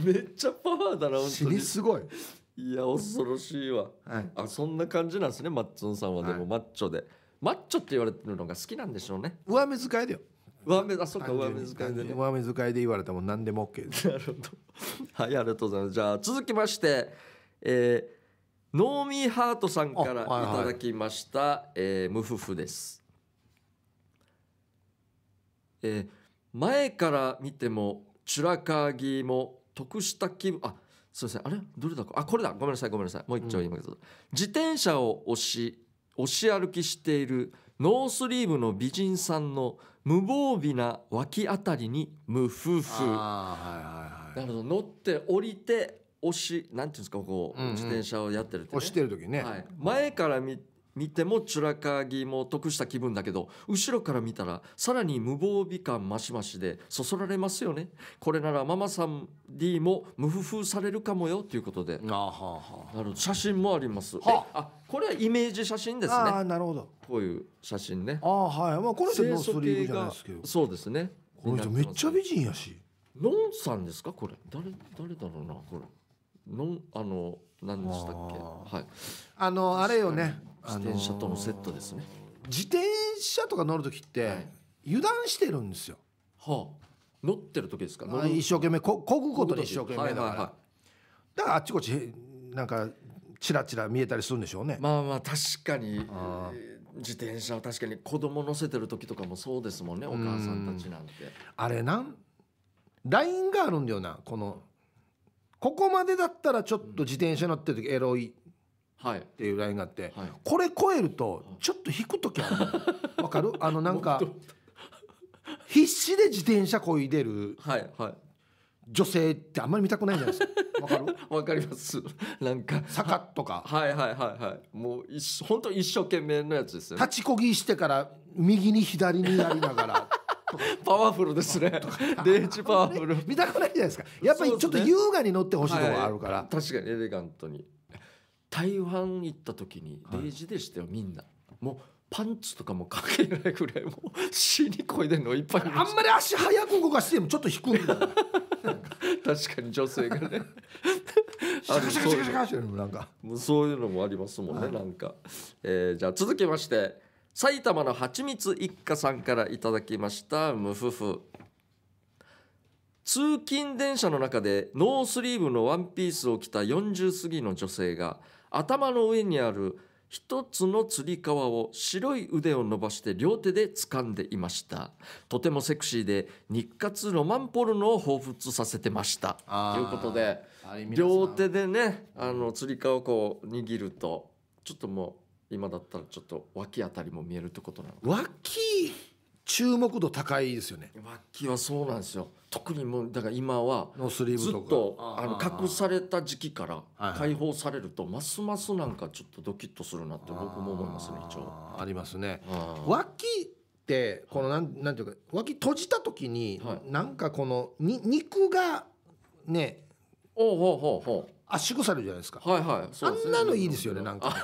めっちゃパワーだな死にすごいいや恐ろしいわ、はい、あそんな感じなんですねマッツンさんはでも、はい、マッチョでマッチョって言われてるのが好きなんでしょうね上目遣いだよ上目あそうか上目遣いでね上目遣いで言われても何でも OK ですなるほど はいありがとうございますじゃあ続きましてえー、ノーミーハートさんからいただきました、はいはい、えー、無フ婦です、えー、前から見てもチュラカギも得した気分あすいませんあれどれだかあこれだごめんなさいごめんなさいもう一丁言います、うん、自転車を押し押し歩きしているノースリーブの美人さんの無防備な脇あたりに無夫婦あ、あ、はいはいはい、なるほど乗って降りて押しなんていうんですかこう、自転車をやってるって、ね、押してる時ね、はい、前から見見てもチュラカギも得した気分だけど後ろから見たらさらに無防備感マしマしでそそられますよねこれならママさん D も無夫婦されるかもよということであはあ、はな写真もありますああこれはイメージ写真ですねあなるほどこういう写真ねあはいまあこの人ノースリーブじゃないですけどそうですねこの人めっちゃ美人やしノンさんですかこれ誰誰だろうなこれノンあの何でしたっけはいあのあれよね自転車とのセットですね、自転車とか乗る時って、油断してるんですよ、はあ、乗ってる時ですか、一生懸命ここぐことに一生懸命だから、はいはいはい、だからあっちこっちなんかチラチラ見えたりするんでしょうねまあまあ確かに自転車は確かに子供乗せてる時とかもそうですもんねお母さんたちなんてあれなんラインがあるんだよなこのここまでだったらちょっと自転車乗ってる時エロいっていうラインがあって、はい、これ超えるとちょっと引く時ある わかるあのなんか必死で自転車こいでる、はいはい、女性ってあんまり見たくないじゃないですか。わかる？わかります。なんか坂とか。はいはいはいはい。もう一本当一生懸命のやつですよ、ね、立ちこぎしてから右に左にやりながら。パワフルですね。デージパワフル。見たくないじゃないですか。やっぱりちょっと優雅に乗ってほしいのがあるから、ねはい。確かにエレガントに。台湾行った時に0時でしたよ、はい、みんなもうパンツとかも関係ないぐらいもう死にこいでんのいっぱいあんまり足早く動かしてもちょっと引くんだ確かに女性がねあるそういうそういうのもありますもんね、はい、なんか、えー、じゃあ続きまして埼玉のはちみつ一家さんからいただきました無夫婦通勤電車の中でノースリーブのワンピースを着た40過ぎの女性が「頭の上にある一つのつり革を白い腕を伸ばして両手で掴んでいましたとてもセクシーで日活ロマンポルノを彷彿させてましたということで両手でねあのつり革をこう握るとちょっともう今だったらちょっと脇あたりも見えるってことなの脇注目度高いですよね楽はそうなんですよ特にもうだから今はずっとあの隠された時期から解放されるとますますなんかちょっとドキッとするなって僕も思いますね一応ありますね脇ってこのなんなんていうか脇閉じた時になんかこのに肉がねおうほうほうほう圧縮されるじゃないですか。はいはい。あんなのいいですよね。なんか。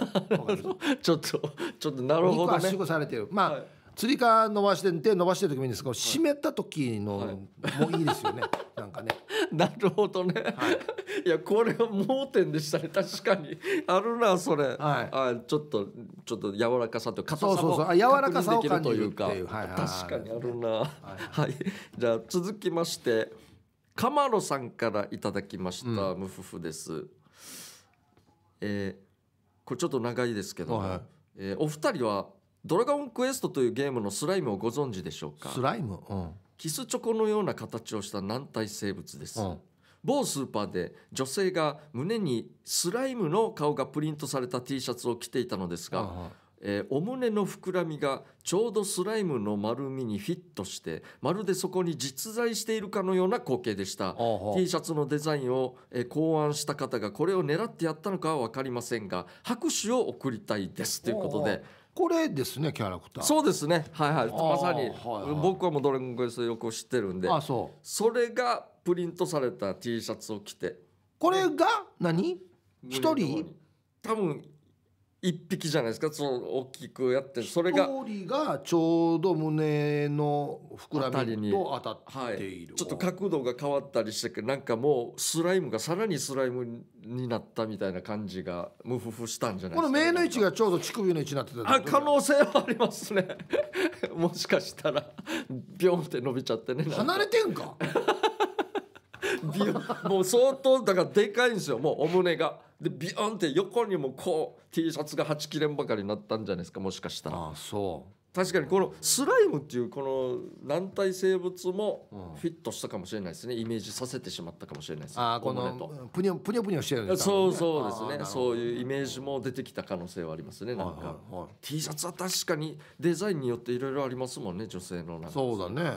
ちょっと、ちょっとなるほど、ね。圧縮されてる。まあ、はい釣り革伸ばして手伸ばしてる時もいいんですけど、湿った時の、もいいですよね なんかねなるほどね、はい、いやこれは盲点でしたね確かにあるなそれ、はい、あちょっとちょっと柔らかさと硬さをあ柔らかさを感じるというか、はいはい、確かにあるな、はい、はい、じゃあ続きまして鎌野さんからいただきました、うん、ムフフですえー、これちょっと長いですけど、はい、えー、お二人はドラゴンクエストというゲームのスライムをご存知でしょうかスライム、うん、キスチョコのような形をした軟体生物です、うん、某スーパーで女性が胸にスライムの顔がプリントされた T シャツを着ていたのですが、うん、えー、お胸の膨らみがちょうどスライムの丸みにフィットしてまるでそこに実在しているかのような光景でした、うん、T シャツのデザインを、えー、考案した方がこれを狙ってやったのかは分かりませんが拍手を送りたいですということで。これですねキャラクターそうですねはいはいまさに、はいはい、僕はもうドラゴンクエストよく知ってるんであそうそれがプリントされた T シャツを着てこれが何一人多分一匹じゃないですかその大きくやってそれが一がちょうど胸の膨らみと当たっている、はい、ちょっと角度が変わったりしてなんかもうスライムがさらにスライムになったみたいな感じがムフフしたんじゃないですかこの目の位置がちょうど乳首の位置になってたあ可能性はありますね もしかしたらビョンって伸びちゃってね離れてんか もう相当だからでかいんですよもうお胸が。でビヨンって横にもこう T シャツが8切れんばかりになったんじゃないですかもしかしたらああそう確かにこのスライムっていうこの軟体生物もフィットしたかもしれないですねイメージさせてしまったかもしれないですああこのプニョプニョプニョしてるそうそうですねそういうイメージも出てきた可能性はありますねなんか、はい T シャツは確かにデザインによっていろいろありますもんね女性のそうだね、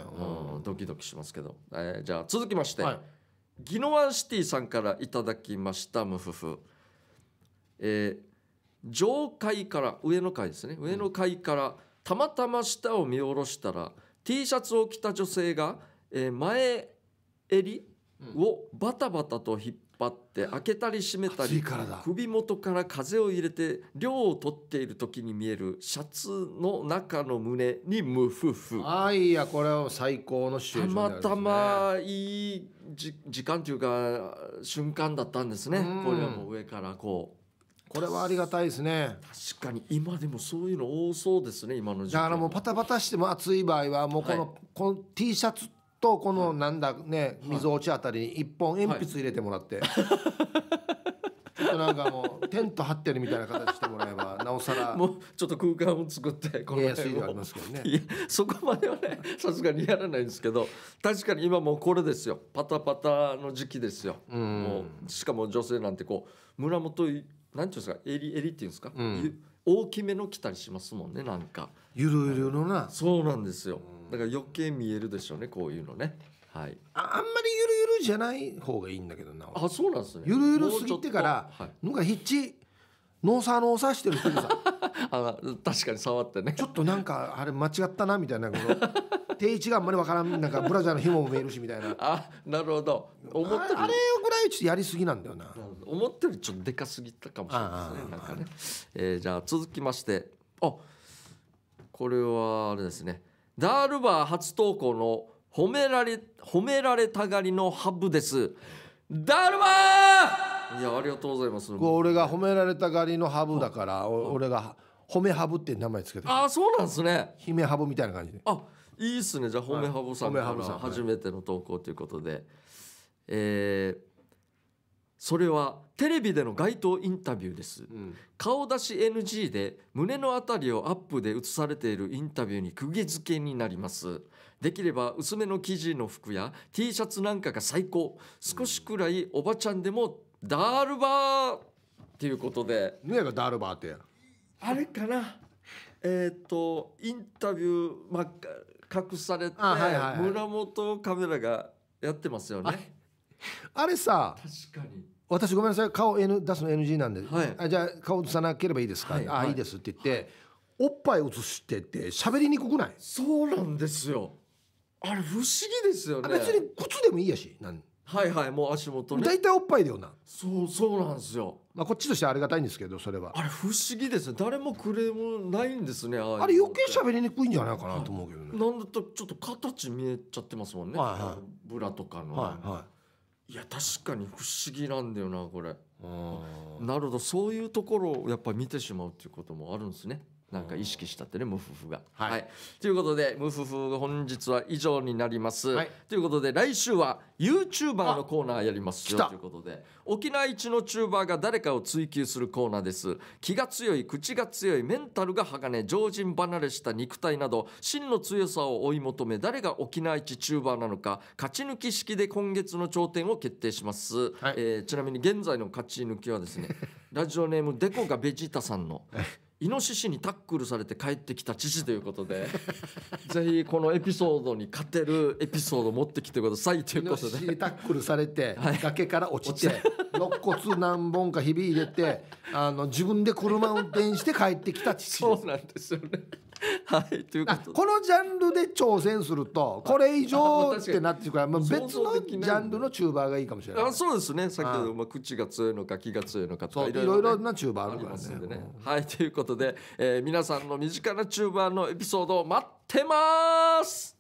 うん、ドキドキしますけど、えじゃあ続きまして、ギノワンシティさんからいただきましたムフフ。えー、上階から上の階ですね上の階からたまたま下を見下ろしたら T シャツを着た女性が、えー、前襟をバタバタと引っ張って開けたり閉めたり首元から風を入れて涼を取っている時に見えるシャツの中の胸にムフフあいやこれは最高のシ間。ュです、ね、たまたまいいじ時間というか瞬間だったんですねこれはもう上からこう。これはありがたいですね確かに今でもそういうの多そうですね今の時期だからもうパタパタしても暑い場合はもうこのはい、この T シャツとこのなんだね、はい、水落ちあたりに一本鉛筆入れてもらって、はい、ちょっとなんかもうテント張ってるみたいな形してもらえばなおさらもうちょっと空間を作ってこの安いのありますけどねそこまではねさすがにやらないんですけど確かに今もうこれですよパタパタの時期ですよもうしかも女性なんてこう胸元なんていうんですか襟襟っていうんですか、うん、大きめの着たりしますもんねなんかゆるゆるのなそうなんですよだから余計見えるでしょうねこういうのねはいああんまりゆるゆるじゃない方がいいんだけどなあそうなんですねゆるゆるすぎてからなんかヒッチノーサーノーサーしてる人さ あ確かに触ってねちょっとなんかあれ間違ったなみたいなこと 定位置があんまりわからんなんかブラジャーの紐も見えるしみたいなあなるほど思ったあれぐらいちょっとやりすぎなんだよな思ったよりちょっとでかすぎたかもしれないですねなんかね、えー、じゃあ続きましてあこれはあれですねダールバー初投稿の褒められ褒められたがりのハブですダールバーいやありがとうございます俺が褒められたがりのハブだから俺が褒めハブって名前つけてあそうなんですね姫ハブみたいな感じであいいっすねじゃあ褒めハブさんから初めての投稿ということで、はい、えーそれはテレビでの街頭インタビューです、うん、顔出し NG で胸のあたりをアップで写されているインタビューに釘付けになりますできれば薄めの生地の服や T シャツなんかが最高少しくらいおばちゃんでもダールバーっていうことで何えがダールバーってやあれかなえっ、ー、とインタビュー、ま、隠されて、はいはい、村本カメラがやってますよねあれさ確かに私ごめんなさい顔、N、出すの NG なんで、はい、あじゃあ顔出さなければいいですか、はい、あ、あい、いですって言って、おっぱい映してて喋りにくくないそうなんですよあれ不思議ですよね別に靴でもいいやしなんはいはいもう足元に大体おっぱいだよなそうそうなんですよまあこっちとしてはありがたいんですけどそれはあれ不思議ですね誰もクレームないんですねああれ余計喋りにくいんじゃないかなと思うけどね、なんだとちょっと形見えちゃってますもんね、はいはい、ブラとかの、はいはいいや確かに不思議なんだよなこれなるほどそういうところをやっぱ見てしまうっていうこともあるんですねなんか意識したってねムフフが、はい、はい、ということでムフフ本日は以上になります、はい、ということで来週は YouTuber のコーナーやりますよということで沖縄一のチューバーが誰かを追求するコーナーです気が強い口が強いメンタルが鋼常人離れした肉体など真の強さを追い求め誰が沖縄一チューバーなのか勝ち抜き式で今月の頂点を決定します、はい、えー、ちなみに現在の勝ち抜きはですねラジオネームデコがベジータさんの イノシシにタックルされて帰ってきた父ということで ぜひこのエピソードに勝てるエピソード持ってきてくださいということでタックルされて、崖から落ちて肋骨何本かひび入れてあの自分で車運転して帰ってきた父そうなんですよね はいということこのジャンルで挑戦するとこれ以上ってなってくかまあ、別のジャンルのチューバーがいいかもしれないあそうですね先ほど、まあ、口が強いのか気が強いのかとかいろいろなチューバーあるからねね、うん、はいということで、えー、皆さんの身近なチューバーのエピソードを待ってます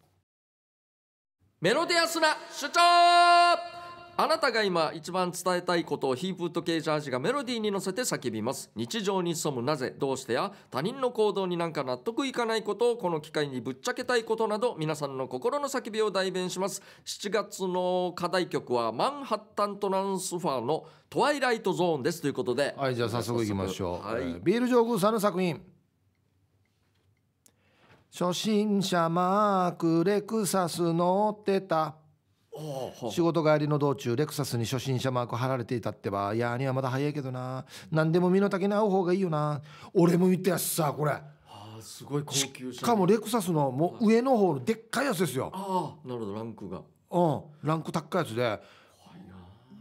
メロディアスな主張あなたが今一番伝えたいことをヒープートケージャージがメロディーに乗せて叫びます日常に潜むなぜどうしてや他人の行動になんか納得いかないことをこの機会にぶっちゃけたいことなど皆さんの心の叫びを代弁します7月の課題曲はマンハッタントランスファーのトワイライトゾーンですということではいじゃあ早速いきましょう、はい、ビール上宮さんの作品初心者マークレクサス乗ってた仕事帰りの道中レクサスに初心者マーク貼られていたってばいやにはまだ早いけどな何でも身の丈に合う方がいいよな俺も見たやつさこれ、ああ、すごい高級しかもレクサスのもう上の方のでっかいやつですよ、ああなるほどランクがうんランク高いやつで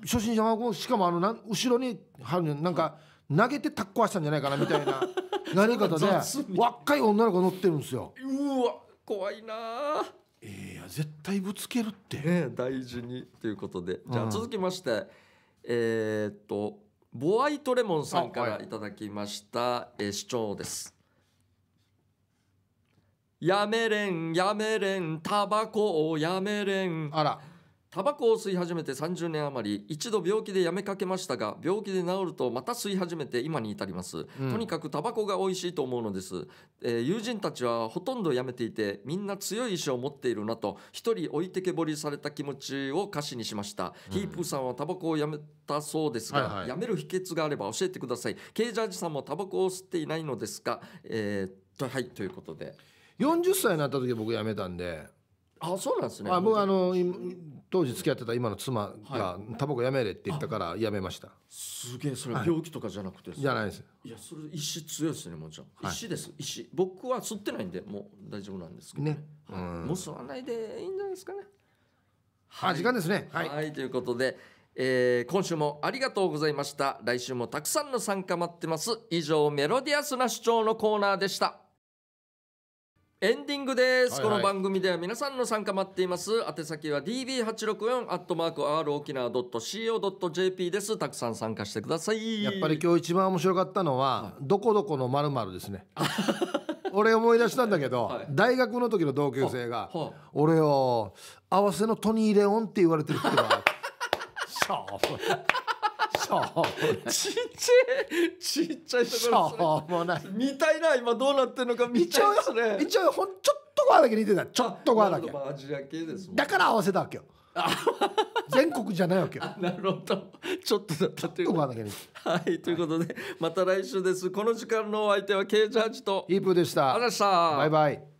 初心者マークしかもあのな後ろに貼るなんか投げてタッコしたんじゃないかなみたいな 何かとね若い女の子乗ってるんですようわ怖いなえー、絶対ぶつけるって、ね、大事にということでじゃあ続きまして、うん、えー、っとボアイトレモンさんからいただきました、はい、えー、主張ですやめれんやめれんタバコをやめれんあらタバコを吸い始めて30年余り一度病気でやめかけましたが病気で治るとまた吸い始めて今に至ります、うん、とにかくタバコが美味しいと思うのです、えー、友人たちはほとんどやめていてみんな強い意志を持っているなと一人置いてけぼりされた気持ちを歌詞にしました、うん、ヒープさんはタバコをやめたそうですが、はいはい、やめる秘訣があれば教えてくださいケイジャージさんもタバコを吸っていないのですがえー、とはいということで40歳になった時僕やめたんであそうなんですねあ僕あの当時付き合ってた今の妻が「タバコやめれ」って言ったからやめましたすげえそれ病気とかじゃなくて、はい、じゃないですいやそれ石強いですねもちろん、はい、石です石僕は吸ってないんでもう大丈夫なんですけどね、ね、もう吸わないでいいんじゃないですかねはい、時間ですねはい、はい、ということで、えー、今週もありがとうございました来週もたくさんの参加待ってます以上メロディアスな主張のコーナーでしたエンディングです、はいはい、この番組では皆さんの参加待っています宛先は d b 八六四アットマーク r 沖縄ドット .co.jp ですたくさん参加してくださいやっぱり今日一番面白かったのは、はい、どこどこのまるまるですね俺思い出したんだけど、はい、大学の時の同級生が、はあ、俺を合わせのトニー・レオンって言われてるってばしょうちっちゃいちっちゃいとこない見たいな今どうなってんのか見ちゃうですね一応ほんちょっとごはだけ似てたちょっとごはだけだから合わせたわけよ全国じゃないわけよ。なるほど。ちょっとだったということ。はい、ということで、また来週です。この時間のお相手はケージャージとイープでした。ありがとうございました。バイバイ。